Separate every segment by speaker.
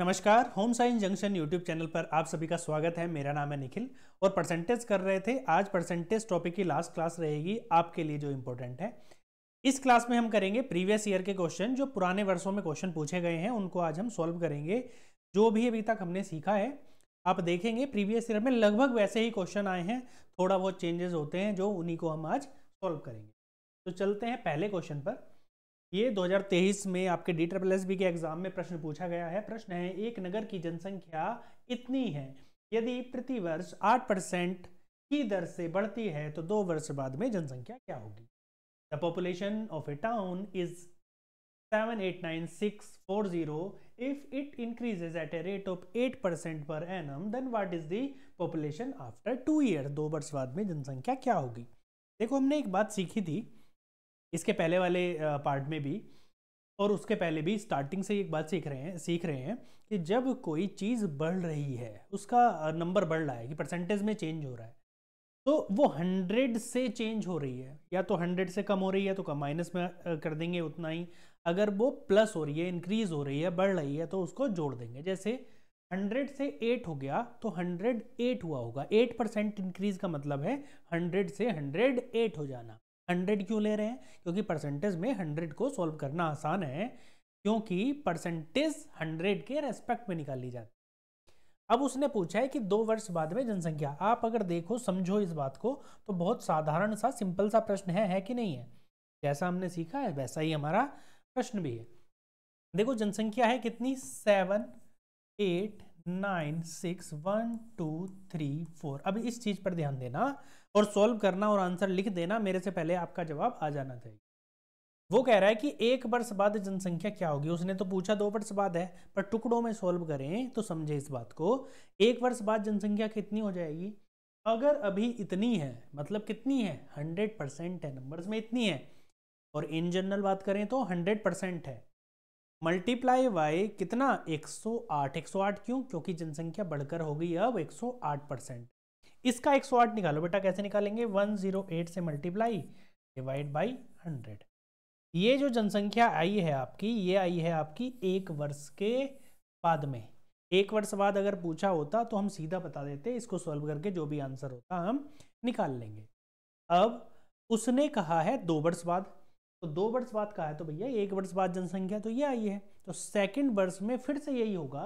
Speaker 1: नमस्कार home science junction YouTube channel पर आप सभी का स्वागत है मेरा नाम है निखिल और परसेंटेज कर रहे थे आज परसेंटेज टॉपिक की लास्ट क्लास रहेगी आपके लिए जो इम्पोर्टेंट है इस क्लास में हम करेंगे प्रीवियस ईयर के क्वेश्चन जो पुराने वर्षों में क्वेश्चन पूछे गए हैं उनको आज हम सॉल्व करेंगे जो भी अभी तक हमने सीखा है आप देखेंगे प्रीवियस ईयर में लगभग वैसे ही क्वेश्चन आए हैं थोड़ा बहुत चेंजेस होते हैं जो उन्हीं को हम आज सॉल्व करेंगे तो चलते हैं पहले क्वेश्चन पर ये 2023 में आपके डी ट्रिपल एस बी के एग्जाम में प्रश्न पूछा गया है प्रश्न है एक नगर की जनसंख्या इतनी है यदि प्रतिवर्ष आठ परसेंट की दर से बढ़ती है तो दो वर्ष बाद में जनसंख्या क्या होगी the population of a town is seven eight nine six four zero 789640 if it increases at a rate of 8% per annum then what is the population after two year दो वर्ष बाद में जनसंख्या क्या होगी देखो हमने एक बात सीखी थी इसके पहले वाले पार्ट में भी और उसके पहले भी स्टार्टिंग से एक बात सीख रहे हैं सीख रहे हैं कि जब कोई चीज़ बढ़ रही है उसका नंबर बढ़ रहा है कि परसेंटेज में चेंज हो रहा है तो वो हंड्रेड से चेंज हो रही है या तो हंड्रेड से कम हो रही है तो कम माइनस में कर देंगे उतना ही अगर वो प्लस हो रही है इंक्रीज हो रही है बढ़ रही है तो उसको जोड़ देंगे जैसे हंड्रेड से एट हो गया तो हंड्रेड एट हुआ होगा एट परसेंट इंक्रीज का मतलब है हंड्रेड से हंड्रेड एट हो जाना हंड्रेड क्यों ले रहे हैं क्योंकि परसेंटेज में हंड्रेड को सॉल्व करना आसान है क्योंकि परसेंटेज हंड्रेड के रेस्पेक्ट में निकाल ली जाती अब उसने पूछा है कि दो वर्ष बाद में जनसंख्या आप अगर देखो समझो इस बात को तो बहुत साधारण सा सिंपल सा प्रश्न है है कि नहीं है जैसा हमने सीखा है वैसा ही हमारा प्रश्न भी है देखो जनसंख्या है कितनी seven eight nine six one two three four अभी इस चीज़ पर ध्यान देना और सॉल्व करना और आंसर लिख देना मेरे से पहले आपका जवाब आ जाना चाहिए वो कह रहा है कि एक वर्ष बाद जनसंख्या क्या होगी उसने तो पूछा दो वर्ष बाद है पर टुकड़ों में सॉल्व करें तो समझे इस बात को एक वर्ष बाद जनसंख्या कितनी हो जाएगी अगर अभी इतनी है मतलब कितनी है हंड्रेड परसेंट है नंबर्स में इतनी है और इन जनरल बात करें तो हंड्रेड परसेंट है मल्टीप्लाई बाई कितना 108 108 क्यों क्योंकि जनसंख्या बढ़कर हो गई अब 108 परसेंट इसका 108 निकालो बेटा कैसे निकालेंगे 108 से मल्टीप्लाई डिवाइड बाई 100 ये जो जनसंख्या आई है आपकी ये आई है आपकी एक वर्ष के बाद में एक वर्ष बाद अगर पूछा होता तो हम सीधा बता देते इसको सॉल्व करके जो भी आंसर होता हम निकाल लेंगे अब उसने कहा है दो वर्ष बाद तो दो वर्ष बाद कहा है तो भैया एक वर्ष बाद जनसंख्या तो ये आई है तो सेकंड वर्ष में फिर से यही होगा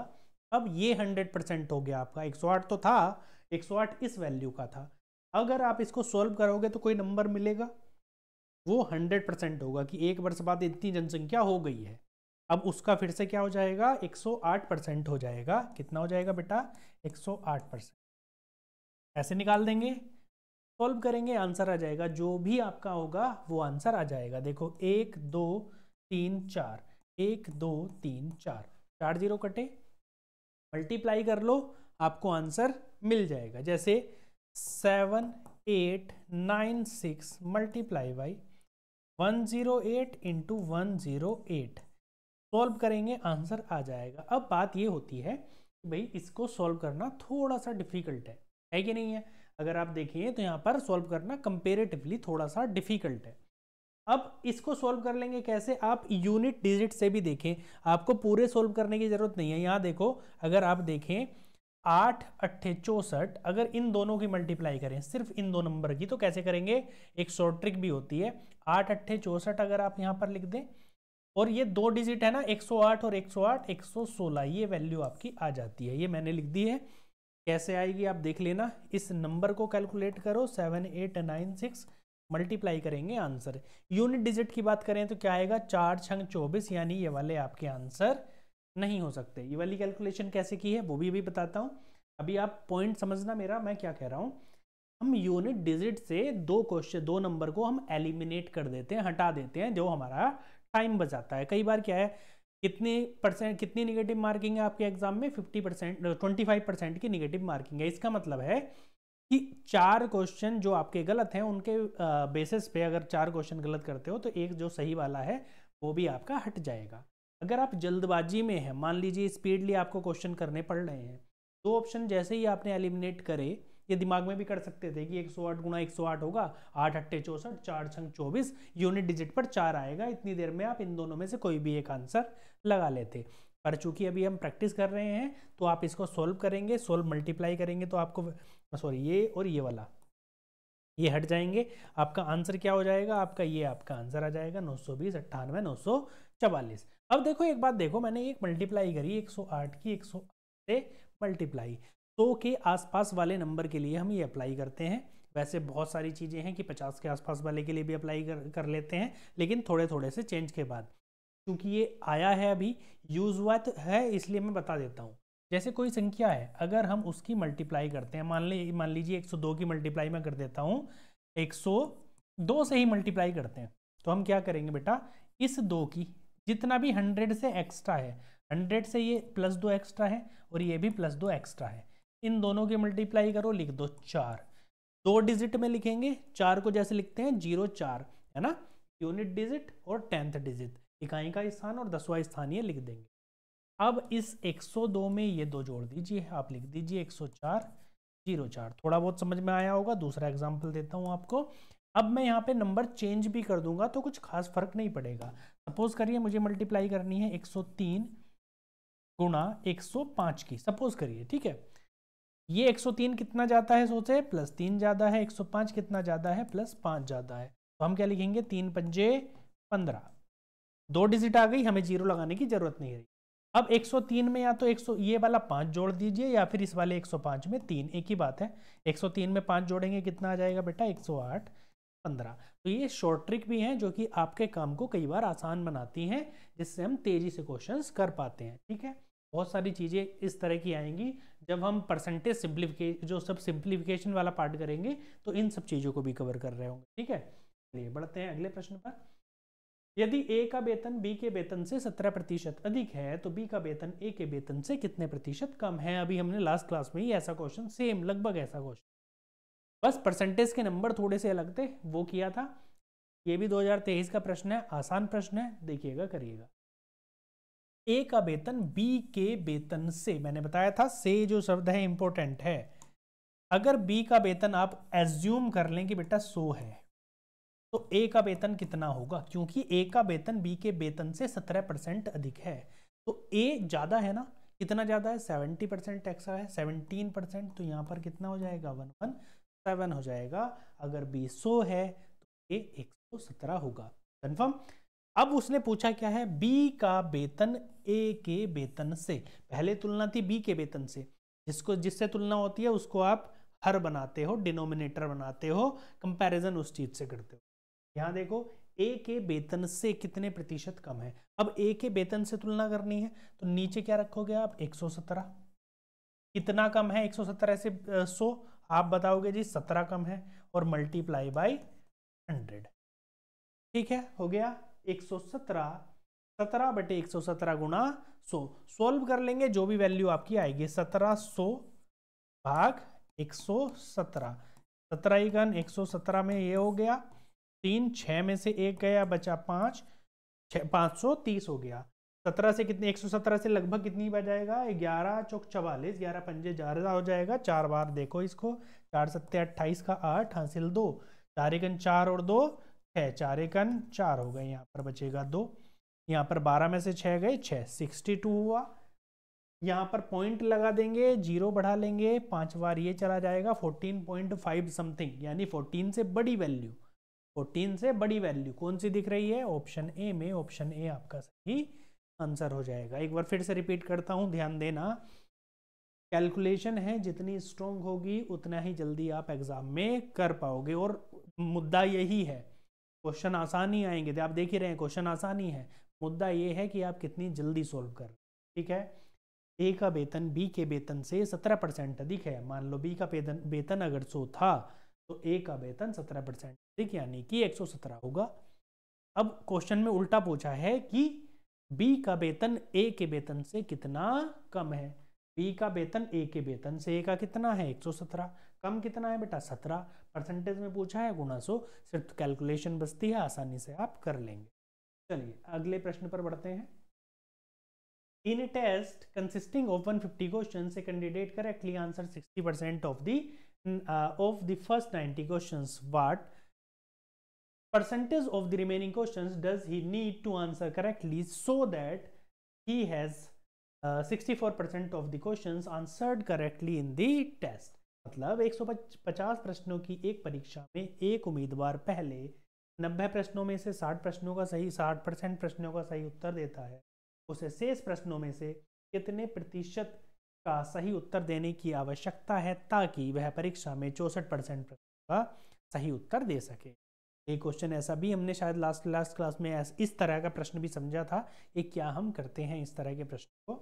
Speaker 1: अब ये हंड्रेड परसेंट हो गया आपका एक सौ आठ तो था एक सौ आठ इस वैल्यू का था अगर आप इसको सोल्व करोगे तो कोई नंबर मिलेगा वो हंड्रेड परसेंट होगा कि एक वर्ष बाद इतनी जनसंख्या हो गई है अब उसका फिर से क्या हो जाएगा आठ परसेंट हो जाएगा कितना हो जाएगा बेटा आठ परसेंट ऐसे निकाल देंगे सॉल्व करेंगे आंसर आ जाएगा जो भी आपका होगा वो आंसर आ जाएगा देखो एक दो तीन चार एक दो तीन चार चार जीरो कटे मल्टीप्लाई कर लो आपको आंसर मिल जाएगा जैसे seven eight nine six multiply by one zero eight into one zero eight solve करेंगे आंसर आ जाएगा अब बात ये होती है कि भाई इसको सॉल्व करना थोड़ा सा डिफिकल्ट है है कि नहीं है अगर आप देखेंगे तो यहाँ पर सॉल्व करना कंपेरेटिवली थोड़ा सा डिफिकल्ट है अब इसको सॉल्व कर लेंगे कैसे आप यूनिट डिजिट से भी देखें आपको पूरे सॉल्व करने की ज़रूरत नहीं है यहाँ देखो अगर आप देखें आठ अट्ठे चौसठ अगर इन दोनों की मल्टीप्लाई करें सिर्फ इन दो नंबर की तो कैसे करेंगे एक शॉर्ट ट्रिक भी होती है आठ अट्ठे चौसठ अगर आप यहाँ पर लिख दें और ये दो डिजिट है ना 108 और 108 116 ये वैल्यू आपकी आ जाती है ये मैंने लिख दी है कैसे आएगी आप देख लेना इस नंबर को कैलकुलेट करो seven eight nine six multiply करेंगे आंसर यूनिट डिजिट की बात करें तो क्या आएगा चार छंग चौबीस यानी ये वाले आपके आंसर नहीं हो सकते ये वाली कैलकुलेशन कैसे की है वो भी अभी बताता हूँ अभी आप पॉइंट समझना मेरा मैं क्या कह रहा हूँ हम यूनिट डिजिट से दो क्वेश्चन दो नंबर को हम एलिमिनेट कर देते हैं हटा देते हैं जो हमारा टाइम बचाता है कई बार क्या है कितने परसेंट कितनी निगेटिव मार्किंग है आपके एग्जाम में fifty percent twenty five percent की निगेटिव मार्किंग है इसका मतलब है कि चार क्वेश्चन जो आपके गलत हैं उनके बेसिस पे अगर चार क्वेश्चन गलत करते हो तो एक जो सही वाला है वो भी आपका हट जाएगा अगर आप जल्दबाजी में हैं मान लीजिए स्पीडली आपको क्वेश्चन करने पड़ रहे हैं दो ऑप्शन जैसे ही आपने एलिमिनेट करे ये दिमाग में भी कर सकते थे कि 108 सौ आठ गुना एक होगा आठ अट्ठे चौसठ चार छंग चौबीस यूनिट डिजिट पर चार आएगा इतनी देर में आप इन दोनों में से कोई भी एक आंसर लगा लेते पर चूंकि अभी हम प्रैक्टिस कर रहे हैं तो आप इसको सोल्व करेंगे सोल्व मल्टीप्लाई करेंगे तो आपको सॉरी ये और ये वाला ये हट जाएंगे आपका आंसर क्या हो जाएगा आपका ये आपका आंसर आ जाएगा नौ सौ बीस अट्ठानवे नौ सौ चवालीस अब देखो एक बात देखो मैंने एक मल्टीप्लाई करी एक सौ आठ की एक सौ से मल्टीप्लाई सौ के आसपास वाले नंबर के लिए हम ये अप्लाई करते हैं वैसे बहुत सारी चीज़ें हैं कि पचास के आसपास वाले के लिए भी अप्लाई कर कर लेते हैं लेकिन थोड़े थोड़े से चेंज के बाद क्योंकि ये आया है अभी यूज हुआ तो है इसलिए मैं बता देता हूँ जैसे कोई संख्या है अगर हम उसकी मल्टीप्लाई करते हैं मान ली मान लीजिए 102 की मल्टीप्लाई मैं कर देता हूँ 102 से ही मल्टीप्लाई करते हैं तो हम क्या करेंगे बेटा इस दो की जितना भी हंड्रेड से एक्स्ट्रा है हंड्रेड से ये प्लस दो एक्स्ट्रा है और ये भी प्लस दो एक्स्ट्रा है इन दोनों की मल्टीप्लाई करो लिख दो चार दो डिजिट में लिखेंगे चार को जैसे लिखते हैं जीरो चार है ना यूनिट डिजिट और टेंथ डिजिट इकाई का स्थान और दसवा स्थान ये लिख देंगे अब इस 102 में ये दो जोड़ दीजिए आप लिख दीजिए 104 04 थोड़ा बहुत समझ में आया होगा दूसरा एग्जाम्पल देता हूँ आपको अब मैं यहाँ पे नंबर चेंज भी कर दूंगा तो कुछ खास फर्क नहीं पड़ेगा सपोज करिए मुझे मल्टीप्लाई करनी है 103 गुणा 105 की सपोज करिए ठीक है ये 103 कितना जाता है सोचे प्लस तीन ज़्यादा है 105 कितना ज़्यादा है प्लस पांच ज़्यादा है तो हम क्या लिखेंगे तीन पंजे पंद्रह दो डिजिट आ गई हमें जीरो लगाने की जरूरत नहीं रही अब 103 में या तो 100 ये वाला पांच जोड़ दीजिए या फिर इस वाले 105 में तीन एक ही बात है 103 में पांच जोड़ेंगे कितना आ जाएगा बेटा 108 पंद्रह तो ये शॉर्ट ट्रिक भी हैं जो कि आपके काम को कई बार आसान बनाती हैं जिससे हम तेज़ी से क्वेश्चंस कर पाते हैं ठीक है बहुत सारी चीज़ें इस तरह की आएंगी जब हम परसेंटेज सिंप्लीफिकेशन जो सब सिंप्लीफिकेशन वाला पार्ट करेंगे तो इन सब चीज़ों को भी कवर कर रहे होंगे ठीक है चलिए बढ़ते हैं अगले प्रश्न पर यदि ए का वेतन बी के वेतन से सत्रह प्रतिशत अधिक है तो बी का वेतन ए के वेतन से कितने प्रतिशत कम है अभी हमने लास्ट क्लास में ही ऐसा क्वेश्चन सेम लगभग ऐसा क्वेश्चन बस परसेंटेज के नंबर थोड़े से अलग थे वो किया था ये भी 2023 का प्रश्न है आसान प्रश्न है देखिएगा करिएगा ए का वेतन बी के वेतन से मैंने बताया था से जो शब्द है इंपॉर्टेंट है अगर बी का वेतन आप एज्यूम कर लें कि बेटा सो है तो ए का वेतन कितना होगा क्योंकि ए का वेतन बी के वेतन से सत्रह परसेंट अधिक है तो ए ज़्यादा है ना कितना ज़्यादा है सेवेंटी परसेंट टैक्स है सेवनटीन परसेंट तो यहाँ पर कितना हो जाएगा वन वन सेवन हो जाएगा अगर बी सो है तो ए एक सौ सत्रह होगा कन्फर्म अब उसने पूछा क्या है बी का वेतन ए के वेतन से पहले तुलना थी बी के वेतन से जिसको जिससे तुलना होती है उसको आप हर बनाते हो डिनोमिनेटर बनाते हो कंपैरिजन उस चीज से करते हो यहाँ देखो ए के वेतन से कितने प्रतिशत कम है अब ए के वेतन से तुलना करनी है तो नीचे क्या रखोगे आप 117 कितना कम है 117 से 100 आप बताओगे जी 17 कम है और मल्टीप्लाई बाय 100 ठीक है हो गया एक सौ सत्रह सत्रह बटे एक सौ सत्रह गुना सो सोल्व कर लेंगे जो भी वैल्यू आपकी आएगी सत्रह सो भाग एक सौ सत्रह सत्रह एक सौ सत्रह में ये हो गया तीन छः में से एक गया बचा पाँच छः पाँच सौ तीस हो गया सत्रह से कितने एक सौ सत्रह से लगभग कितनी जाएगा ग्यारह चौक चवालीस ग्यारह पंजे ज्यादा हो जाएगा चार बार देखो इसको चार सत्ते अट्ठाईस का आठ हासिल दो चार एक चार और दो छः चार एकन चार हो गए यहाँ पर बचेगा दो यहाँ पर बारह में से छः गए छः सिक्सटी टू हुआ यहाँ पर पॉइंट लगा देंगे जीरो बढ़ा लेंगे पाँच बार ये चला जाएगा फोर्टीन पॉइंट फाइव समथिंग यानी फोर्टीन से बड़ी वैल्यू फोर्टीन से बड़ी वैल्यू कौन सी दिख रही है ऑप्शन ए में ऑप्शन ए आपका सही आंसर हो जाएगा एक बार फिर से रिपीट करता हूँ ध्यान देना कैलकुलेशन है जितनी स्ट्रोंग होगी उतना ही जल्दी आप एग्ज़ाम में कर पाओगे और मुद्दा यही है क्वेश्चन आसान ही आएंगे तो आप देख ही रहे हैं क्वेश्चन आसान ही है मुद्दा ये है कि आप कितनी जल्दी सोल्व कर ठीक है ए का वेतन बी के वेतन से सत्रह परसेंट अधिक है मान लो बी का वेतन वेतन अगर सो था तो ए का वेतन सत्रह परसेंट अधिक यानी कि एक सौ सत्रह होगा अब क्वेश्चन में उल्टा पूछा है कि बी का वेतन ए के वेतन से कितना कम है बी का वेतन ए के वेतन से ए का कितना है एक सौ सत्रह कम कितना है बेटा सत्रह परसेंटेज में पूछा है गुणा सो सिर्फ कैलकुलेशन बचती है आसानी से आप कर लेंगे चलिए अगले प्रश्न पर बढ़ते हैं in test consisting of one fifty question से candidate correctly answer sixty percent of the of the first ninety question what percentage of the remaining question does he need to answer correctly so that he has sixty four percent of the question answered correctly in the test मतलब 150 प्रश्नों की एक परीक्षा में एक उम्मीदवार पहले 90 प्रश्नों में से 60 प्रश्नों का सही 60 परसेंट प्रश्नों का सही उत्तर देता है उसे शेष प्रश्नों में से कितने प्रतिशत का सही उत्तर देने की आवश्यकता है ताकि वह परीक्षा में चौंसठ परसेंट प्रश्नों का सही उत्तर दे सके ये क्वेश्चन ऐसा भी हमने शायद लास्ट लास्ट क्लास में इस तरह का प्रश्न भी समझा था कि क्या हम करते हैं इस तरह के प्रश्न को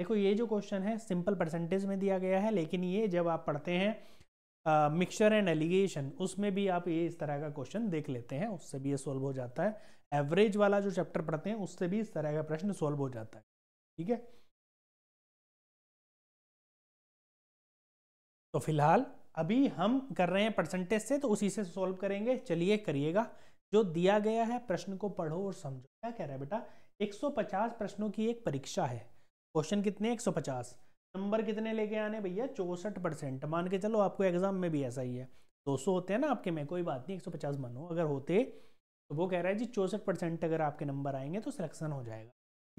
Speaker 1: देखो ये जो क्वेश्चन है सिंपल परसेंटेज में दिया गया है लेकिन ये जब आप पढ़ते हैं मिक्सचर एंड एलिगेशन उसमें भी आप ये इस तरह का क्वेश्चन देख लेते हैं उससे भी ये सॉल्व हो जाता है एवरेज वाला जो चैप्टर पढ़ते हैं उससे भी इस तरह का प्रश्न सॉल्व हो जाता है ठीक है तो फिलहाल अभी हम कर रहे हैं परसेंटेज से तो उसी से सॉल्व करेंगे चलिए करिएगा जो दिया गया है प्रश्न को पढ़ो और समझो क्या कह रहा है बेटा 150 प्रश्नों की एक परीक्षा है क्वेश्चन कितने 150 नंबर कितने लेके आने भैया चौसठ परसेंट मान के चलो आपको एग्जाम में भी ऐसा ही है 200 होते हैं ना आपके में कोई बात नहीं 150 मानो अगर होते तो वो कह रहा है जी चौंसठ परसेंट अगर आपके नंबर आएंगे तो सिलेक्शन हो जाएगा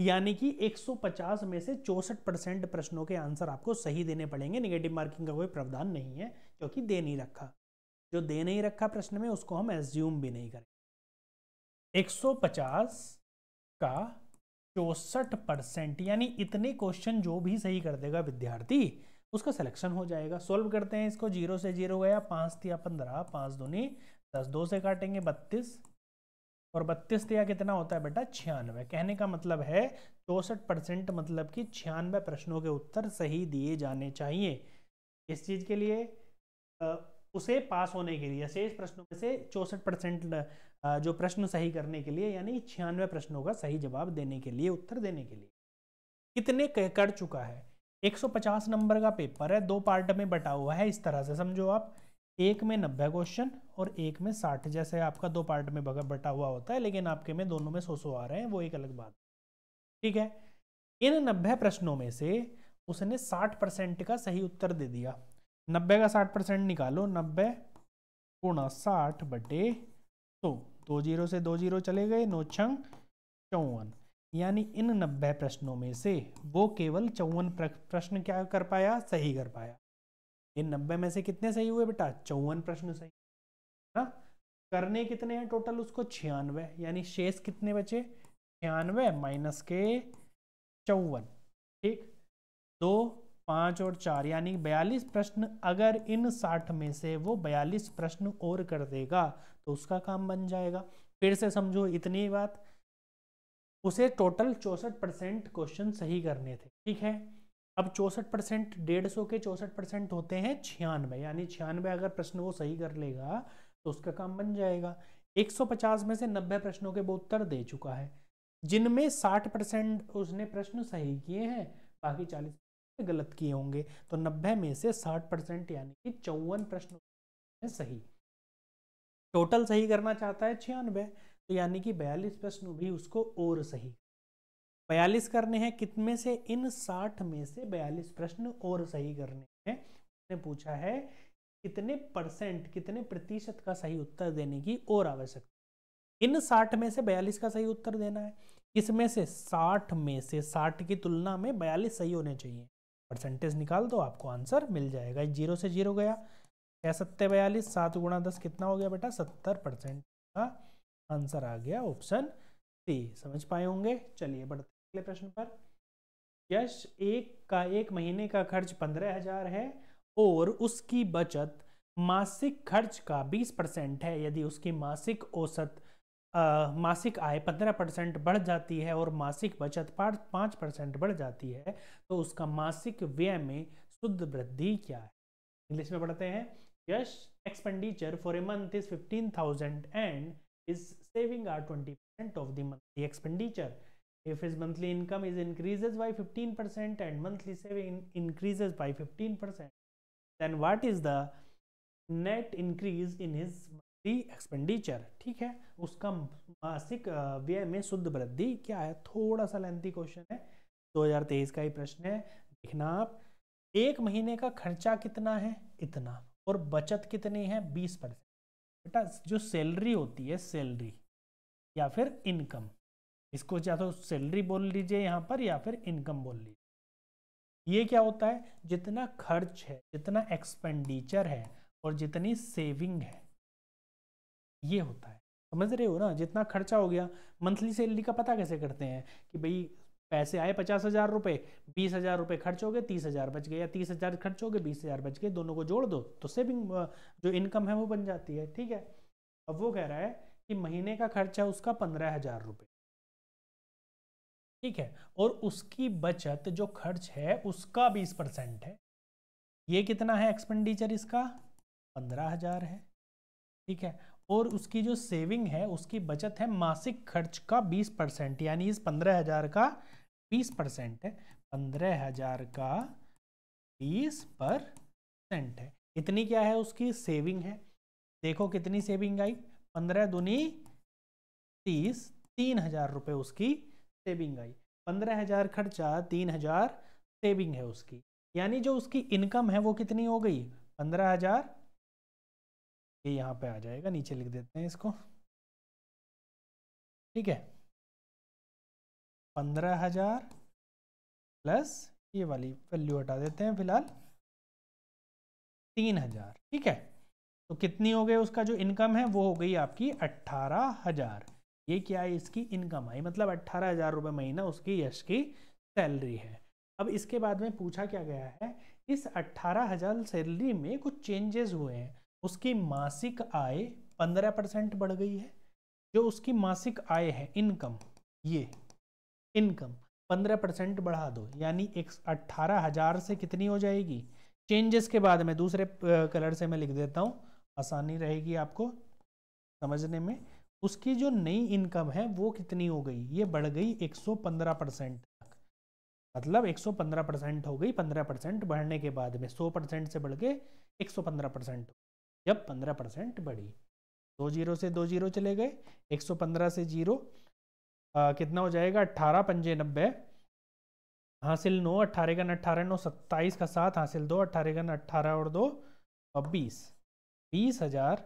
Speaker 1: यानी कि 150 में से चौंसठ परसेंट प्रश्नों के आंसर आपको सही देने पड़ेंगे निगेटिव मार्किंग का कोई प्रावधान नहीं है क्योंकि दे नहीं रखा जो दे नहीं रखा प्रश्न में उसको हम एज्यूम भी नहीं करें 150 का चौसठ परसेंट यानी इतने क्वेश्चन जो भी सही कर देगा विद्यार्थी उसका सिलेक्शन हो जाएगा सोल्व करते हैं इसको जीरो से जीरो गया पाँच तिया पंद्रह पाँच दूनी दस दो से काटेंगे बत्तीस और बत्तीस तिया कितना होता है बेटा छियानवे कहने का मतलब है चौसठ परसेंट मतलब कि छियानवे प्रश्नों के उत्तर सही दिए जाने चाहिए इस चीज़ के लिए उसे पास होने के लिए शेष प्रश्नों में से चौसठ परसेंट जो प्रश्न सही करने के लिए यानी छियानवे प्रश्नों का सही जवाब देने के लिए उत्तर देने के लिए कितने कर चुका है 150 नंबर का पेपर है दो पार्ट में बटा हुआ है इस तरह से समझो आप एक में नब्बे क्वेश्चन और एक में साठ जैसे आपका दो पार्ट में बटा हुआ होता है लेकिन आपके में दोनों में सौ सौ आ रहे हैं वो एक अलग बात ठीक है इन नब्बे प्रश्नों में से उसने साठ परसेंट का सही उत्तर दे दिया नब्बे का साठ परसेंट निकालो नब्बे गुणा साठ बटे तो दो जीरो से दो जीरो चले गए नौ छंग चौवन यानी इन नब्बे प्रश्नों में से वो केवल चौवन प्रश्न क्या कर पाया सही कर पाया इन नब्बे में से कितने सही हुए बेटा चौवन प्रश्न सही ना हाँ? करने कितने हैं टोटल उसको छियानवे यानी शेष कितने बचे छियानवे माइनस के चौवन ठीक दो पाँच और चार यानी बयालीस प्रश्न अगर इन साठ में से वो बयालीस प्रश्न और कर देगा तो उसका काम बन जाएगा फिर से समझो इतनी बात उसे टोटल चौंसठ परसेंट क्वेश्चन सही करने थे ठीक है अब चौंसठ परसेंट डेढ़ सौ के चौंसठ परसेंट होते हैं छियानवे यानी छियानवे अगर प्रश्न वो सही कर लेगा तो उसका काम बन जाएगा 150 में से 90 प्रश्नों के वो उत्तर दे चुका है जिनमें 60 परसेंट उसने प्रश्न सही किए हैं बाकी 40 गलत किए होंगे तो 90 में से 60 परसेंट यानी कि चौवन प्रश्न सही टोटल सही करना चाहता है छियानवे तो यानी कि बयालीस प्रश्न भी उसको और सही बयालीस करने हैं कितने से इन साठ में से बयालीस प्रश्न और सही करने हैं उसने पूछा है कितने परसेंट कितने प्रतिशत का सही उत्तर देने की और आवश्यकता इन साठ में से बयालीस का सही उत्तर देना है इसमें से साठ में से साठ की तुलना में बयालीस सही होने चाहिए परसेंटेज निकाल दो आपको आंसर मिल जाएगा जीरो से जीरो गया क्या सत्ते बयालीस सात गुणा दस कितना हो गया बेटा सत्तर परसेंट का आंसर आ गया ऑप्शन सी समझ पाए होंगे चलिए बढ़ते अगले प्रश्न पर यश एक का एक महीने का खर्च पंद्रह हजार है और उसकी बचत मासिक खर्च का बीस परसेंट है यदि उसकी मासिक औसत मासिक आय पंद्रह परसेंट बढ़ जाती है और मासिक बचत पाँच परसेंट बढ़ जाती है तो उसका मासिक व्यय में शुद्ध वृद्धि क्या है इंग्लिश में पढ़ते हैं Yes, expenditure for a month is 15,000 and his saving are 20% of the monthly expenditure. If his monthly income is increases by 15% and monthly saving increases by 15%, then what is the net increase in his monthly expenditure ठीक है उसका मासिक व्यय में शुद्ध वृद्धि क्या है थोड़ा सा लेंथी क्वेश्चन है 2023 का ही प्रश्न है देखना आप एक महीने का खर्चा कितना है इतना और बचत कितनी है बीस परसेंट बेटा जो सैलरी होती है सैलरी या फिर इनकम इसको या तो सैलरी बोल लीजिए यहाँ पर या फिर इनकम बोल लीजिए ये क्या होता है जितना खर्च है जितना एक्सपेंडिचर है और जितनी सेविंग है ये होता है समझ रहे हो ना जितना खर्चा हो गया मंथली सैलरी का पता कैसे करते हैं कि भाई पैसे आए पचास हजार रुपये बीस हजार रुपये खर्च हो गए तीस हजार बच गए या तीस हजार खर्च हो गए बीस हजार बच गए दोनों को जोड़ दो तो सेविंग जो इनकम है वो बन जाती है ठीक है अब वो कह रहा है कि महीने का खर्चा उसका पंद्रह हजार रुपये ठीक है और उसकी बचत जो खर्च है उसका बीस परसेंट है ये कितना है एक्सपेंडिचर इसका पंद्रह हजार है ठीक है और उसकी जो सेविंग है उसकी बचत है मासिक खर्च का बीस परसेंट यानी इस पंद्रह हजार का बीस परसेंट है पंद्रह हजार का बीस परसेंट है इतनी क्या है उसकी सेविंग है देखो कितनी सेविंग आई पंद्रह दुनी तीस तीन हजार रुपये उसकी सेविंग आई पंद्रह हजार खर्चा तीन हजार सेविंग है उसकी यानी जो उसकी इनकम है वो कितनी हो गई पंद्रह हजार ये यहाँ पे आ जाएगा नीचे लिख देते हैं इसको ठीक है पंद्रह हजार प्लस ये वाली वैल्यू हटा देते हैं फिलहाल तीन हजार ठीक है तो कितनी हो गई उसका जो इनकम है वो हो गई आपकी अट्ठारह हजार ये क्या है इसकी इनकम आई मतलब अट्ठारह हजार रुपये महीना उसकी यश की सैलरी है अब इसके बाद में पूछा क्या गया है इस अट्ठारह हजार सैलरी में कुछ चेंजेस हुए हैं उसकी मासिक आय पंद्रह परसेंट बढ़ गई है जो उसकी मासिक आय है इनकम ये इनकम पंद्रह परसेंट बढ़ा दो यानी एक अट्ठारह हज़ार से कितनी हो जाएगी चेंजेस के बाद में दूसरे कलर से मैं लिख देता हूँ आसानी रहेगी आपको समझने में उसकी जो नई इनकम है वो कितनी हो गई ये बढ़ गई 115 परसेंट तक मतलब 115 परसेंट हो गई 15 परसेंट बढ़ने के बाद में 100 परसेंट से बढ़ के 115 परसेंट जब 15 परसेंट बढ़ी दो जीरो से दो जीरो चले गए 115 से जीरो आ, कितना हो जाएगा अट्ठारह पंजे नब्बे हासिल नौ अट्ठारह गन अट्ठारह नौ सत्ताईस का साथ हासिल दो अट्ठारह गन अट्ठारह और दो और बीस बीस हजार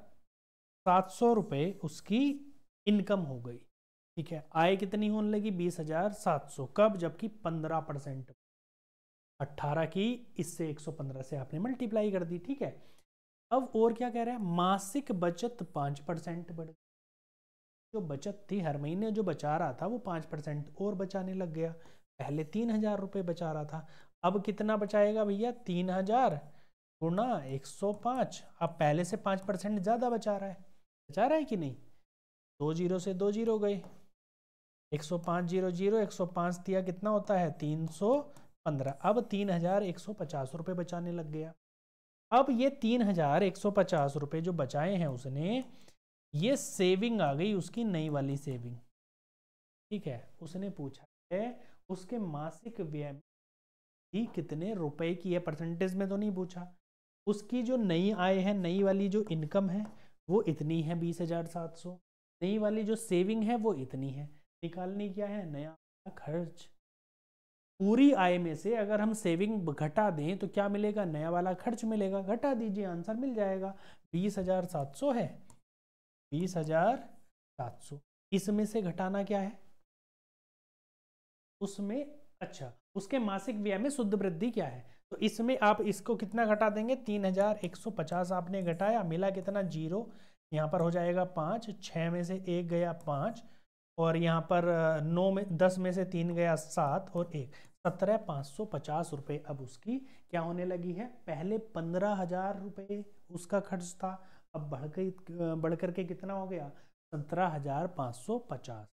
Speaker 1: सात सौ रुपये उसकी इनकम हो गई ठीक है आय कितनी होने लगी बीस हजार सात सौ कब जबकि पंद्रह परसेंट अट्ठारह की इससे एक सौ पंद्रह से आपने मल्टीप्लाई कर दी ठीक है अब और क्या कह रहे हैं मासिक बचत पाँच परसेंट बढ़ जो बचत थी हर महीने जो बचा रहा था वो पाँच परसेंट और बचाने लग गया पहले तीन हजार रुपये बचा रहा था अब कितना बचाएगा भैया तीन हजार गुना एक सौ पाँच अब पहले से पाँच परसेंट ज़्यादा बचा रहा है बचा रहा है कि नहीं दो जीरो से दो जीरो गए एक सौ पाँच जीरो जीरो एक सौ पाँच दिया कितना होता है तीन सौ पंद्रह अब तीन हजार एक सौ पचास रुपये बचाने लग गया अब ये तीन हजार एक सौ पचास रुपये जो बचाए हैं उसने ये सेविंग आ गई उसकी नई वाली सेविंग ठीक है उसने पूछा है उसके मासिक व्यय ही कितने रुपए की है परसेंटेज में तो नहीं पूछा उसकी जो नई आय है नई वाली जो इनकम है वो इतनी है बीस हजार सात सौ नई वाली जो सेविंग है वो इतनी है निकालनी क्या है नया खर्च पूरी आय में से अगर हम सेविंग घटा दें तो क्या मिलेगा नया वाला खर्च मिलेगा घटा दीजिए आंसर मिल जाएगा बीस हजार सात सौ है बीस हजार सात सौ इसमें से घटाना क्या है उसमें अच्छा उसके मासिक व्यय में शुद्ध वृद्धि क्या है तो इसमें आप इसको कितना घटा देंगे तीन हजार एक सौ पचास आपने घटाया मिला कितना जीरो यहाँ पर हो जाएगा पाँच छः में से एक गया पाँच और यहाँ पर नौ में दस में से तीन गया सात और एक सत्रह पाँच सौ पचास रुपये अब उसकी क्या होने लगी है पहले पंद्रह हजार रुपये उसका खर्च था अब बढ़ गई बढ़ करके कितना हो गया सत्रह हजार पाँच सौ पचास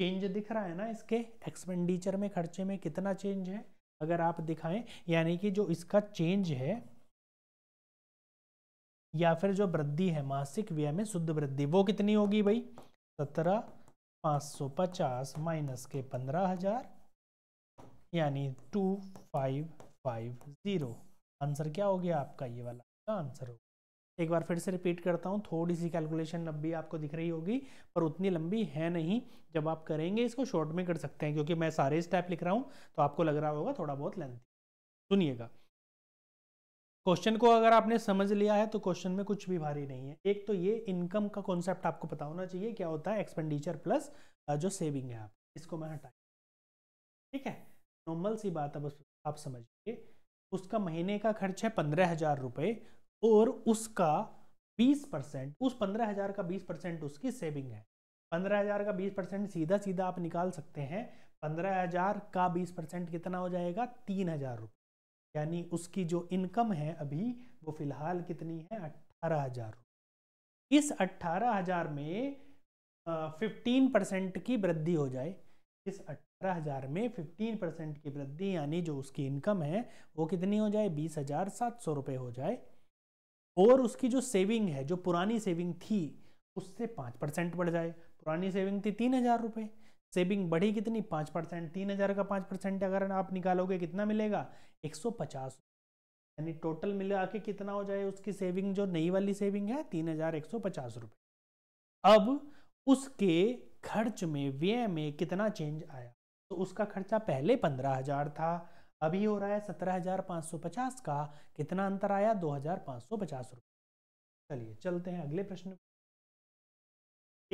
Speaker 1: चेंज दिख रहा है ना इसके एक्सपेंडिचर में खर्चे में कितना चेंज है अगर आप दिखाएं यानी कि जो इसका चेंज है या फिर जो वृद्धि है मासिक व्यय में शुद्ध वृद्धि वो कितनी होगी भाई सत्रह पाँच सौ पचास माइनस के पंद्रह हजार यानी two five five zero answer क्या हो गया आपका ये वाला आंसर हो एक बार फिर से रिपीट करता हूँ थोड़ी सी कैलकुलेशन लंबी आपको दिख रही होगी पर उतनी लंबी है नहीं जब आप करेंगे इसको शॉर्ट में कर सकते हैं क्योंकि मैं सारे स्टेप लिख रहा हूँ तो आपको लग रहा होगा थोड़ा बहुत लेंथ सुनिएगा क्वेश्चन को अगर आपने समझ लिया है तो क्वेश्चन में कुछ भी भारी नहीं है एक तो ये इनकम का कॉन्सेप्ट आपको पता होना चाहिए क्या होता है एक्सपेंडिचर प्लस जो सेविंग है आप इसको मैं हटा ठीक है नॉर्मल सी बात है बस आप समझिए उसका महीने का खर्च है पंद्रह हजार रुपये और उसका 20 परसेंट उस 15,000 का 20 परसेंट उसकी सेविंग है 15,000 का 20 परसेंट सीधा सीधा आप निकाल सकते हैं 15,000 का 20 परसेंट कितना हो जाएगा तीन हजार रुपये यानी उसकी जो इनकम है अभी वो फिलहाल कितनी है अट्ठारह हजार इस अट्ठारह हजार में फिफ्टीन परसेंट की वृद्धि हो जाए इस अट्ठारह हजार में फिफ्टीन परसेंट की वृद्धि यानी जो उसकी इनकम है वो कितनी हो जाए बीस हजार सात सौ रुपये हो जाए और उसकी जो सेविंग है जो पुरानी सेविंग थी उससे पाँच परसेंट बढ़ जाए पुरानी सेविंग थी तीन हज़ार रुपये सेविंग बढ़ी कितनी पाँच परसेंट तीन हज़ार का पाँच परसेंट अगर आप निकालोगे कितना मिलेगा एक सौ पचास यानी टोटल मिला के कितना हो जाए उसकी सेविंग जो नई वाली सेविंग है तीन हज़ार एक सौ पचास रुपये अब उसके खर्च में व्यय में कितना चेंज आया तो उसका खर्चा पहले पंद्रह हज़ार था अभी हो रहा है सत्रह हजार पाँच सौ पचास का कितना अंतर आया दो हजार पाँच सौ पचास रुपये चलिए चलते हैं अगले प्रश्न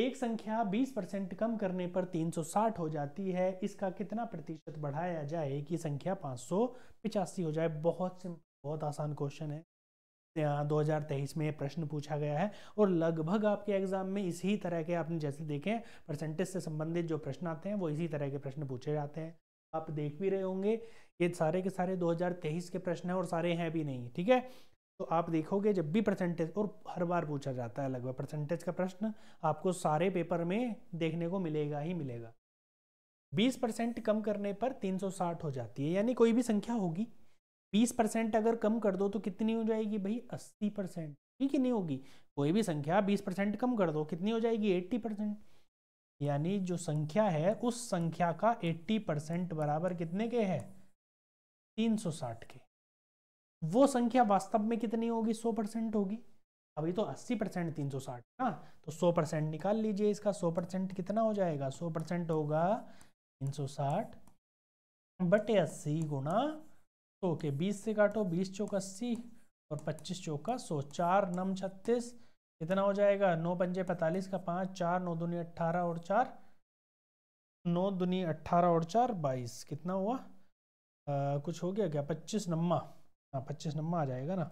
Speaker 1: एक संख्या 20 परसेंट कम करने पर 360 हो जाती है इसका कितना प्रतिशत बढ़ाया जाए कि संख्या पाँच हो जाए बहुत सिंपल बहुत आसान क्वेश्चन है यहाँ 2023 में प्रश्न पूछा गया है और लगभग आपके एग्जाम में इसी तरह के आपने जैसे देखें परसेंटेज से संबंधित जो प्रश्न आते हैं वो इसी तरह के प्रश्न पूछे जाते हैं आप देख भी रहे होंगे ये सारे के सारे 2023 के प्रश्न हैं और सारे हैं भी नहीं ठीक है तो आप देखोगे जब भी परसेंटेज और हर बार पूछा जाता है लगभग परसेंटेज का प्रश्न आपको सारे पेपर में देखने को मिलेगा ही मिलेगा 20 परसेंट कम करने पर 360 हो जाती है यानी कोई भी संख्या होगी 20 परसेंट अगर कम कर दो तो कितनी हो जाएगी भाई 80 परसेंट ठीक है नहीं होगी कोई भी संख्या 20 परसेंट कम कर दो कितनी हो जाएगी 80 परसेंट यानी जो संख्या है उस संख्या का 80 परसेंट बराबर कितने के है 360 की वो संख्या वास्तव में कितनी होगी 100 परसेंट होगी अभी तो 80 परसेंट तीन ना हाँ, तो 100 परसेंट निकाल लीजिए इसका 100 परसेंट कितना हो जाएगा 100 परसेंट होगा 360 बटे अस्सी गुणा तो के 20 से काटो 20 चौक अस्सी और 25 चौका सौ चार नम छत्तीस कितना हो जाएगा नौ पंजे पैंतालीस का पाँच चार नौ दुनी अट्ठारह और चार नौ दुनी अट्ठारह और चार बाईस कितना हुआ कुछ हो गया क्या पच्चीस नम्मा हाँ पच्चीस नम्मा आ जाएगा ना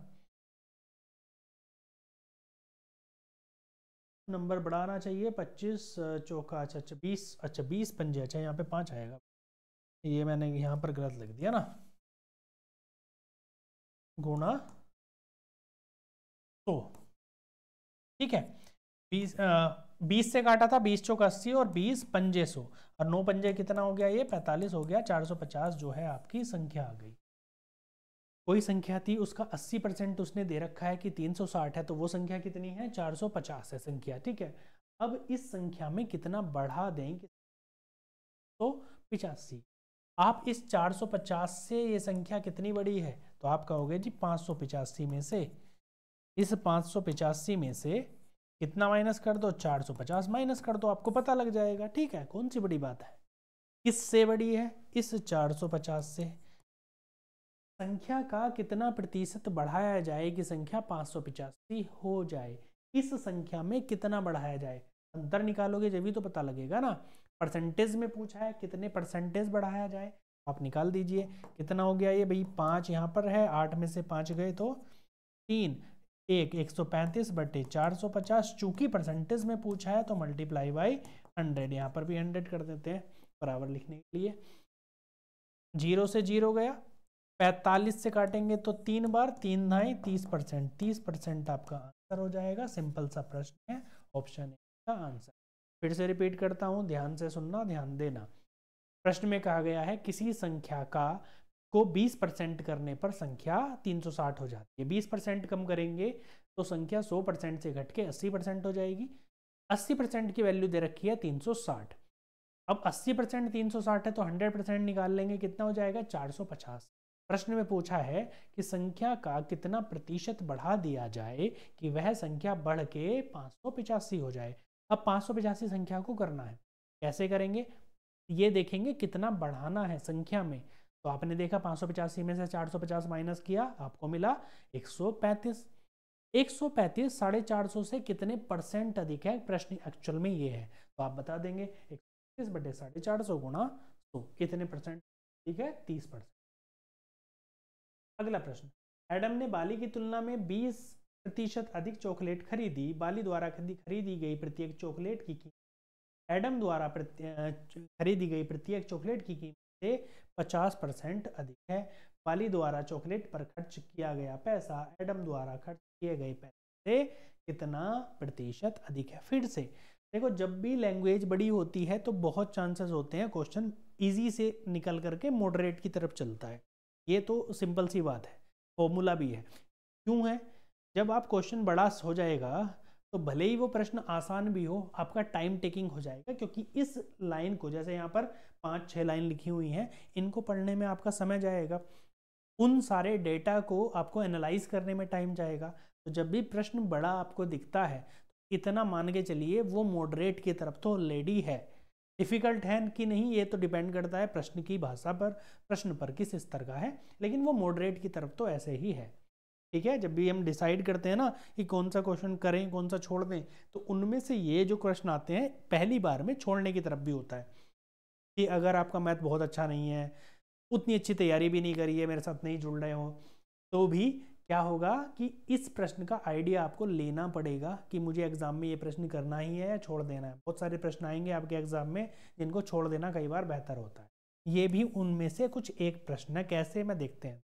Speaker 1: नंबर बढ़ाना चाहिए पच्चीस चौका अच्छा अच्छा बीस अच्छा बीस पंजे अच्छा यहाँ पे पाँच आएगा ये मैंने यहाँ पर गलत लिख दिया ना गुणा तो, ठीक है बीस बीस से काटा था बीस चौक अस्सी और बीस पंजे सौ और नौ पंजे कितना हो गया ये पैंतालीस हो गया चार सौ पचास जो है आपकी संख्या आ गई कोई संख्या थी उसका अस्सी परसेंट उसने दे रखा है कि तीन सौ साठ है तो वो संख्या कितनी है चार सौ पचास है संख्या ठीक है अब इस संख्या में कितना बढ़ा दें तो पिचासी आप इस 450 से ये संख्या कितनी बड़ी है तो आप कहोगे जी पाँच में से इस पाँच में से कितना माइनस कर दो 450 माइनस कर दो आपको पता लग जाएगा ठीक है कौन सी बड़ी बात है इससे बड़ी है इस 450 से संख्या का कितना प्रतिशत बढ़ाया जाए कि संख्या पाँच हो जाए इस संख्या में कितना बढ़ाया जाए अंतर निकालोगे जब भी तो पता लगेगा ना परसेंटेज में पूछा है कितने परसेंटेज बढ़ाया जाए आप निकाल दीजिए कितना हो गया ये भाई पाँच यहाँ पर है आठ में से पाँच गए तो तीन एक एक सौ पैंतीस बटे चार सौ पचास चूंकि परसेंटेज में पूछा है तो मल्टीप्लाई बाई हंड्रेड यहाँ पर भी हंड्रेड कर देते हैं बराबर लिखने के लिए जीरो से जीरो गया पैंतालीस से काटेंगे तो तीन बार तीन ढाई तीस परसेंट तीस परसेंट आपका आंसर हो जाएगा सिंपल सा प्रश्न है ऑप्शन ए का आंसर फिर से रिपीट करता हूँ ध्यान से सुनना ध्यान देना प्रश्न में कहा गया है किसी संख्या का को 20 परसेंट करने पर संख्या 360 हो जाती है 20 परसेंट कम करेंगे तो संख्या 100 परसेंट से घट के 80 परसेंट हो जाएगी 80 परसेंट की वैल्यू दे रखी है 360 अब 80 परसेंट तीन है तो 100 परसेंट निकाल लेंगे कितना हो जाएगा 450 प्रश्न में पूछा है कि संख्या का कितना प्रतिशत बढ़ा दिया जाए कि वह संख्या बढ़ के पाँच हो जाए अब पाँच संख्या को करना है कैसे करेंगे ये देखेंगे कितना बढ़ाना है संख्या में तो आपने देखा पाँच में से 450 माइनस किया आपको मिला 135 135 साढ़े चार सौ से कितने परसेंट अधिक है प्रश्न एक्चुअल में ये है तो आप बता देंगे एक सौ बटे साढ़े चार सौ गुणा सौ कितने परसेंट अधिक है तीस परसेंट अगला प्रश्न एडम ने बाली की तुलना में बीस प्रतिशत अधिक चॉकलेट खरीदी बाली द्वारा खरीदी गई प्रत्येक चॉकलेट की कीमत एडम द्वारा खरीदी गई प्रत्येक चॉकलेट की कीमत से 50 परसेंट अधिक है वाली द्वारा चॉकलेट पर खर्च किया गया पैसा एडम द्वारा खर्च किए गए पैसे से कितना प्रतिशत अधिक है फिर से देखो जब भी लैंग्वेज बड़ी होती है तो बहुत चांसेस होते हैं क्वेश्चन इजी से निकल करके मॉडरेट की तरफ चलता है ये तो सिंपल सी बात है फॉर्मूला भी है क्यों है जब आप क्वेश्चन बड़ा हो जाएगा तो भले ही वो प्रश्न आसान भी हो आपका टाइम टेकिंग हो जाएगा क्योंकि इस लाइन को जैसे यहाँ पर पाँच छः लाइन लिखी हुई हैं इनको पढ़ने में आपका समय जाएगा उन सारे डेटा को आपको एनालाइज करने में टाइम जाएगा तो जब भी प्रश्न बड़ा आपको दिखता है तो इतना मान के चलिए वो मॉडरेट की तरफ तो लेडी है डिफ़िकल्ट है कि नहीं ये तो डिपेंड करता है प्रश्न की भाषा पर प्रश्न पर किस स्तर का है लेकिन वो मॉडरेट की तरफ तो ऐसे ही है ठीक है जब भी हम डिसाइड करते हैं ना कि कौन सा क्वेश्चन करें कौन सा छोड़ दें तो उनमें से ये जो क्वेश्चन आते हैं पहली बार में छोड़ने की तरफ भी होता है कि अगर आपका मैथ बहुत अच्छा नहीं है उतनी अच्छी तैयारी भी नहीं करी है मेरे साथ नहीं जुड़ रहे हो तो भी क्या होगा कि इस प्रश्न का आइडिया आपको लेना पड़ेगा कि मुझे एग्जाम में ये प्रश्न करना ही है या छोड़ देना है बहुत सारे प्रश्न आएंगे आपके एग्जाम में जिनको छोड़ देना कई बार बेहतर होता है ये भी उनमें से कुछ एक प्रश्न है कैसे मैं देखते हैं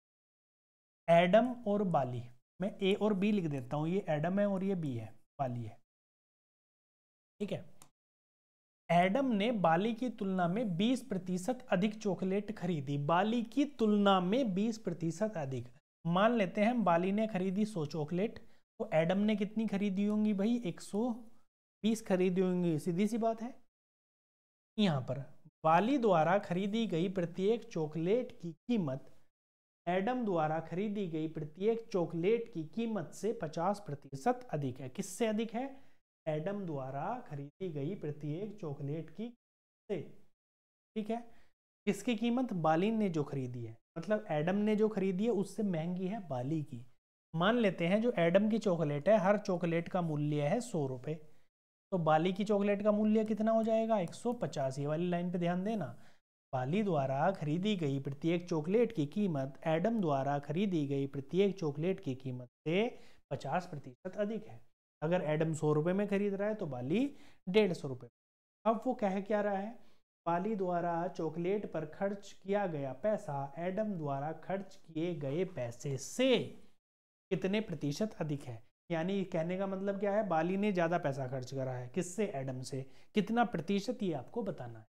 Speaker 1: एडम और बाली मैं ए और बी लिख देता हूँ ये एडम है और ये बी है बाली है ठीक है एडम ने बाली की तुलना में 20 प्रतिशत अधिक चॉकलेट खरीदी बाली की तुलना में 20 प्रतिशत अधिक मान लेते हैं बाली ने खरीदी 100 चॉकलेट तो एडम ने कितनी खरीदी होंगी भाई 120 खरीदी होंगी सीधी सी बात है यहाँ पर बाली द्वारा खरीदी गई प्रत्येक चॉकलेट की कीमत एडम द्वारा खरीदी गई प्रत्येक चॉकलेट की कीमत से 50 प्रतिशत अधिक है किससे अधिक है एडम द्वारा खरीदी गई प्रत्येक चॉकलेट की से ठीक है किसकी कीमत बालिन ने जो खरीदी है मतलब एडम ने जो खरीदी है उससे महंगी है बाली की मान लेते हैं जो एडम की चॉकलेट है हर चॉकलेट का मूल्य है सौ रुपये तो बाली की चॉकलेट का मूल्य कितना हो जाएगा एक सौ पचास ये वाली लाइन पे ध्यान देना वाली द्वारा खरीदी गई प्रत्येक चॉकलेट की कीमत एडम द्वारा खरीदी गई प्रत्येक चॉकलेट की कीमत से 50 प्रतिशत अधिक है अगर एडम सौ रुपये में खरीद रहा है तो बाली डेढ़ सौ रुपये अब वो कह क्या रहा है बाली द्वारा चॉकलेट पर खर्च किया गया पैसा एडम द्वारा खर्च किए गए पैसे से कितने प्रतिशत अधिक है यानी कहने का मतलब क्या है बाली ने ज़्यादा पैसा खर्च करा है किससे एडम से कितना प्रतिशत ये आपको बताना है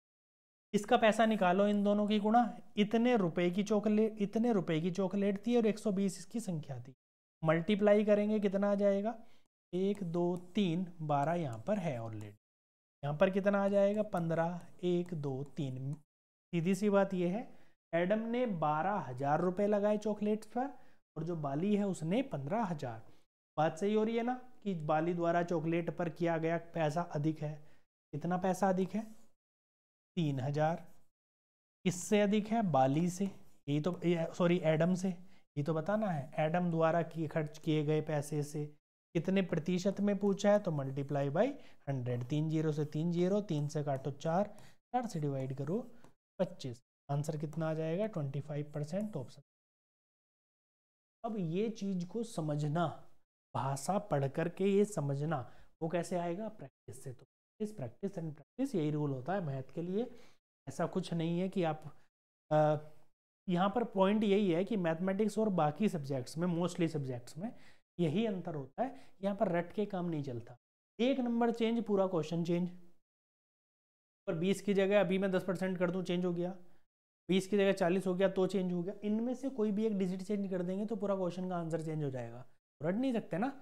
Speaker 1: इसका पैसा निकालो इन दोनों की गुणा इतने रुपए की चॉकलेट इतने रुपए की चॉकलेट थी और 120 इसकी संख्या थी मल्टीप्लाई करेंगे कितना आ जाएगा एक दो तीन बारह यहाँ पर है ऑलरेडी यहाँ पर कितना आ जाएगा पंद्रह एक दो तीन सीधी सी बात यह है एडम ने बारह हजार रुपये लगाए चॉकलेट्स पर और जो बाली है उसने पंद्रह हजार बात सही हो रही है ना कि बाली द्वारा चॉकलेट पर किया गया पैसा अधिक है कितना पैसा अधिक है तीन हजार किससे अधिक है बाली से ये तो सॉरी एडम से ये तो बताना है एडम द्वारा किए खर्च किए गए पैसे से कितने प्रतिशत में पूछा है तो मल्टीप्लाई बाई हंड्रेड तीन जीरो से तीन जीरो तीन से काटो चार चार से डिवाइड करो पच्चीस आंसर कितना आ जाएगा ट्वेंटी फाइव परसेंट ऑप्शन अब ये चीज को समझना भाषा पढ़ करके ये समझना वो कैसे आएगा प्रैक्टिस से तो प्रैक्टिस प्रैक्टिस एंड प्रैक्टिस यही रूल होता है मैथ के लिए ऐसा कुछ नहीं है कि आप यहाँ पर पॉइंट यही है कि मैथमेटिक्स और बाकी सब्जेक्ट्स में मोस्टली सब्जेक्ट्स में यही अंतर होता है यहाँ पर रट के काम नहीं चलता एक नंबर चेंज पूरा क्वेश्चन चेंज पर बीस की जगह अभी मैं दस परसेंट कर दूँ चेंज हो गया बीस की जगह चालीस हो गया तो चेंज हो गया इनमें से कोई भी एक डिजिट चेंज कर देंगे तो पूरा क्वेश्चन का आंसर चेंज हो जाएगा रट नहीं सकते ना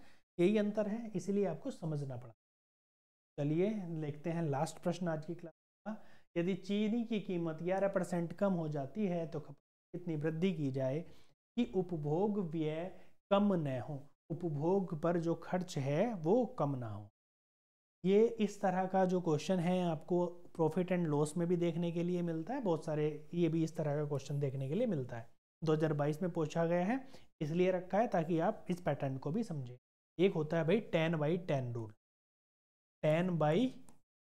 Speaker 1: यही अंतर है इसीलिए आपको समझना पड़ा चलिए देखते हैं लास्ट प्रश्न आज की क्लास का यदि चीनी की कीमत 11 परसेंट कम हो जाती है तो खपत कितनी वृद्धि की जाए कि उपभोग व्यय कम न हो उपभोग पर जो खर्च है वो कम ना हो ये इस तरह का जो क्वेश्चन है आपको प्रॉफिट एंड लॉस में भी देखने के लिए मिलता है बहुत सारे ये भी इस तरह का क्वेश्चन देखने के लिए मिलता है 2022 में पूछा गया है इसलिए रखा है ताकि आप इस पैटर्न को भी समझें एक होता है भाई ten by ten rule ten by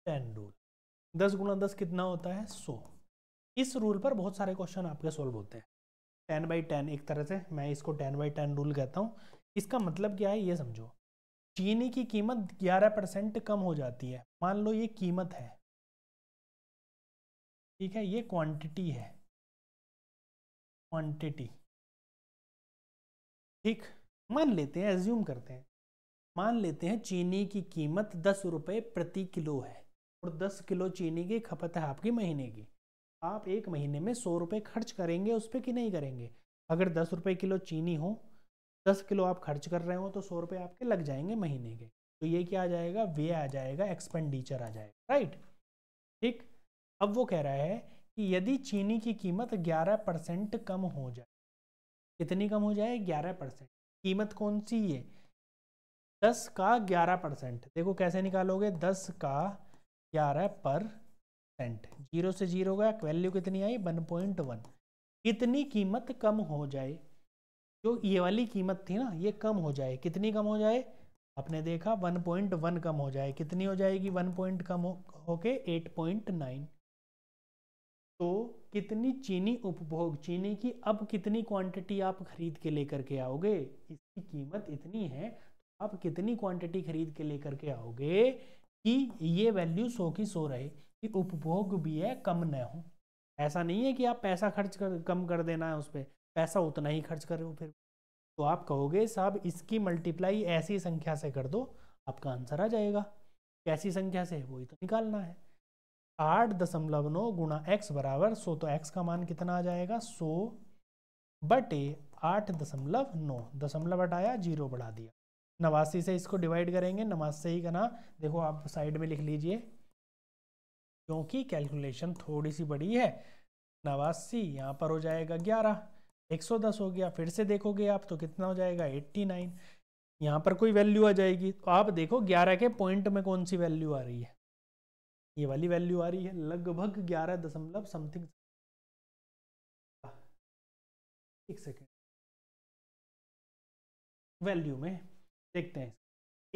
Speaker 1: ten rule दस गुणा दस कितना होता है सो इस रूल पर बहुत सारे क्वेश्चन आपके सॉल्व होते हैं टेन बाई टेन एक तरह से मैं इसको टेन बाई टेन रूल कहता हूँ इसका मतलब क्या है ये समझो चीनी की कीमत ग्यारह परसेंट कम हो जाती है मान लो ये कीमत है ठीक है ये क्वांटिटी है क्वांटिटी ठीक मान लेते हैं एज्यूम करते हैं मान लेते हैं चीनी की कीमत दस रुपये प्रति किलो है और दस किलो चीनी की खपत है आपकी महीने की आप एक महीने में सौ रुपये खर्च करेंगे उस पर कि नहीं करेंगे अगर दस रुपये किलो चीनी हो दस किलो आप खर्च कर रहे हो तो सौ रुपये आपके लग जाएंगे महीने के तो ये क्या आ जाएगा वे आ जाएगा एक्सपेंडिचर आ जाएगा राइट ठीक अब वो कह रहा है कि यदि चीनी की कीमत ग्यारह परसेंट कम हो जाए कितनी कम हो जाए ग्यारह परसेंट कीमत कौन सी है दस का ग्यारह परसेंट देखो कैसे निकालोगे दस का ग्यारह परसेंट जीरो से जीरो का वैल्यू कितनी आई वन पॉइंट वन कितनी कीमत कम हो जाए जो ये वाली कीमत थी ना ये कम हो जाए कितनी कम हो जाए आपने देखा वन पॉइंट वन कम हो जाए कितनी हो जाएगी वन पॉइंट कम हो होके एट पॉइंट नाइन तो कितनी चीनी उपभोग चीनी की अब कितनी क्वांटिटी आप खरीद के लेकर के आओगे इसकी कीमत इतनी है आप कितनी क्वांटिटी खरीद के लेकर के आओगे कि ये वैल्यू सो की सो रहे कि उपभोग भी है कम न हो ऐसा नहीं है कि आप पैसा खर्च कर कम कर देना है उस पर पैसा उतना ही खर्च कर रहे हो फिर तो आप कहोगे साहब इसकी मल्टीप्लाई ऐसी संख्या से कर दो आपका आंसर आ जाएगा कैसी संख्या से वो ही तो निकालना है आठ दशमलव नौ गुणा एक्स बराबर सो तो एक्स का मान कितना आ जाएगा सो बटे आठ दशमलव नौ दशमलव हटाया जीरो बढ़ा दिया नवासी से इसको डिवाइड करेंगे नवासी से ही करना देखो आप साइड में लिख लीजिए क्योंकि कैलकुलेशन थोड़ी सी बड़ी है नवासी यहाँ पर हो जाएगा ग्यारह एक सौ दस हो गया फिर से देखोगे आप तो कितना हो जाएगा एट्टी नाइन यहाँ पर कोई वैल्यू आ जाएगी तो आप देखो ग्यारह के पॉइंट में कौन सी वैल्यू आ रही है ये वाली वैल्यू आ रही है लगभग ग्यारह दशमलव समथिंग एक सेकेंड वैल्यू में देखते हैं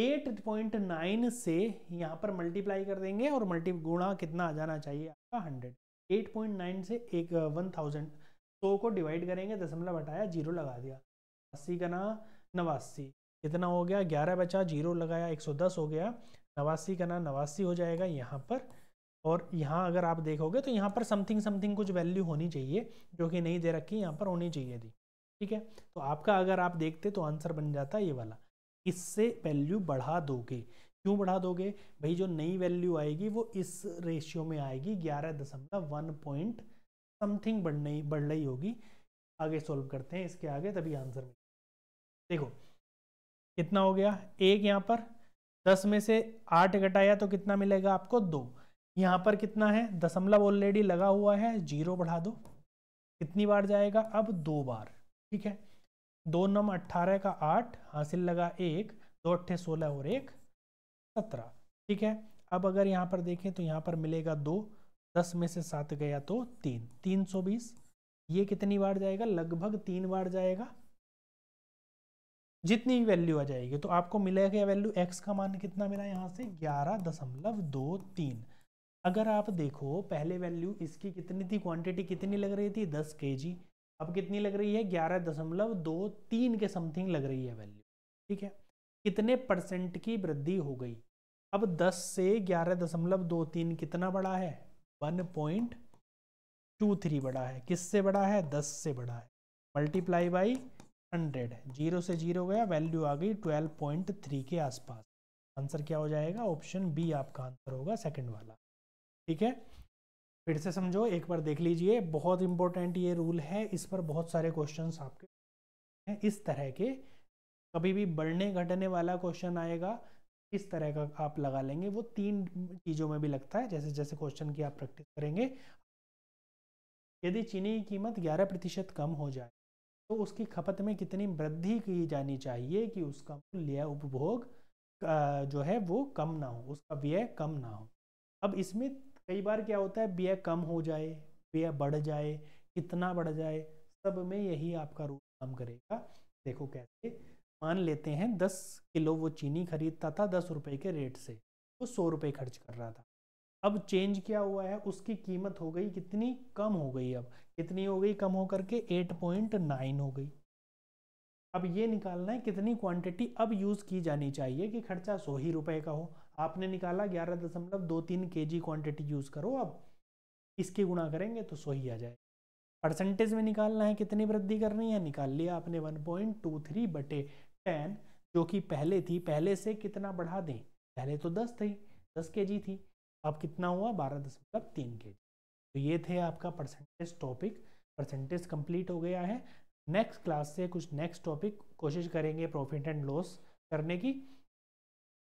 Speaker 1: 8.9 से यहाँ पर मल्टीप्लाई कर देंगे और मल्टी गुणा कितना आ जाना चाहिए आपका हंड्रेड एट पॉइंट नाइन से एक वन uh, थाउजेंड सौ को डिवाइड करेंगे दशमलव हटाया जीरो लगा दिया अस्सी का ना नवासी कितना हो गया ग्यारह बचा जीरो लगाया एक सौ दस हो गया नवासी का ना नवासी हो जाएगा यहाँ पर और यहाँ अगर आप देखोगे तो यहाँ पर समथिंग समथिंग कुछ वैल्यू होनी चाहिए जो कि नहीं दे रखी यहाँ पर होनी चाहिए थी ठीक है तो आपका अगर आप देखते तो आंसर बन जाता ये वाला इससे वैल्यू बढ़ा दोगे क्यों बढ़ा दोगे भाई जो नई वैल्यू आएगी वो इस रेशियो में आएगी ग्यारह दशमलव वन पॉइंट समथिंग बढ़ने बढ़ रही होगी आगे सॉल्व करते हैं इसके आगे तभी आंसर मिलेगा देखो कितना हो गया एक यहाँ पर दस में से आठ घटाया तो कितना मिलेगा आपको दो यहाँ पर कितना है दशमलव ऑलरेडी लगा हुआ है जीरो बढ़ा दो कितनी बार जाएगा अब दो बार ठीक है दो नम अट्ठारह का आठ हासिल लगा एक दो अट्ठे सोलह और एक सत्रह ठीक है अब अगर यहाँ पर देखें तो यहाँ पर मिलेगा दो दस में से सात गया तो तीन तीन सौ बीस ये कितनी बार जाएगा लगभग तीन बार जाएगा जितनी भी वैल्यू आ जाएगी तो आपको मिलेगा वैल्यू एक्स का मान कितना मिला यहाँ से ग्यारह दशमलव दो तीन अगर आप देखो पहले वैल्यू इसकी कितनी थी क्वांटिटी कितनी लग रही थी दस के जी अब कितनी लग रही है ग्यारह दशमलव दो तीन के समथिंग लग रही है वैल्यू ठीक है कितने परसेंट की वृद्धि हो गई अब 10 से ग्यारह दशमलव दो तीन कितना बड़ा है वन पॉइंट टू थ्री बड़ा है किससे बड़ा है 10 से बड़ा है मल्टीप्लाई बाई हंड्रेड जीरो से जीरो गया वैल्यू आ गई ट्वेल्व पॉइंट थ्री के आसपास आंसर क्या हो जाएगा ऑप्शन बी आपका आंसर होगा सेकंड वाला ठीक है फिर से समझो एक बार देख लीजिए बहुत इंपॉर्टेंट ये रूल है इस पर बहुत सारे क्वेश्चन आपके हैं इस तरह के कभी भी बढ़ने घटने वाला क्वेश्चन आएगा इस तरह का आप लगा लेंगे वो तीन चीज़ों में भी लगता है जैसे जैसे क्वेश्चन की आप प्रैक्टिस करेंगे यदि चीनी की कीमत ग्यारह प्रतिशत कम हो जाए तो उसकी खपत में कितनी वृद्धि की जानी चाहिए कि उसका मूल्य उपभोग जो है वो कम ना हो उसका व्यय कम ना हो अब इसमें कई बार क्या होता है व्यय कम हो जाए व्यय बढ़ जाए कितना बढ़ जाए सब में यही आपका रूल काम करेगा देखो कैसे मान लेते हैं दस किलो वो चीनी खरीदता था दस रुपये के रेट से वो तो सौ रुपये खर्च कर रहा था अब चेंज क्या हुआ है उसकी कीमत हो गई कितनी कम हो गई अब कितनी हो गई कम हो करके एट पॉइंट नाइन हो गई अब ये निकालना है कितनी क्वांटिटी अब यूज़ की जानी चाहिए कि खर्चा सौ ही रुपए का हो आपने निकाला ग्यारह दशमलव दो तीन के जी क्वान्टिटी यूज़ करो अब इसके गुणा करेंगे तो सो ही आ जाए परसेंटेज में निकालना है कितनी वृद्धि करनी है निकाल लिया आपने वन पॉइंट टू थ्री बटे टेन जो कि पहले थी पहले से कितना बढ़ा दें पहले तो दस थी दस के जी थी अब कितना हुआ बारह दशमलव तीन के जी तो ये थे आपका परसेंटेज टॉपिक परसेंटेज कंप्लीट हो गया है नेक्स्ट क्लास से कुछ नेक्स्ट टॉपिक कोशिश करेंगे प्रॉफिट एंड लॉस करने की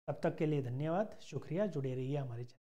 Speaker 1: तब तक के लिए धन्यवाद शुक्रिया जुड़े रहिए हमारे चैनल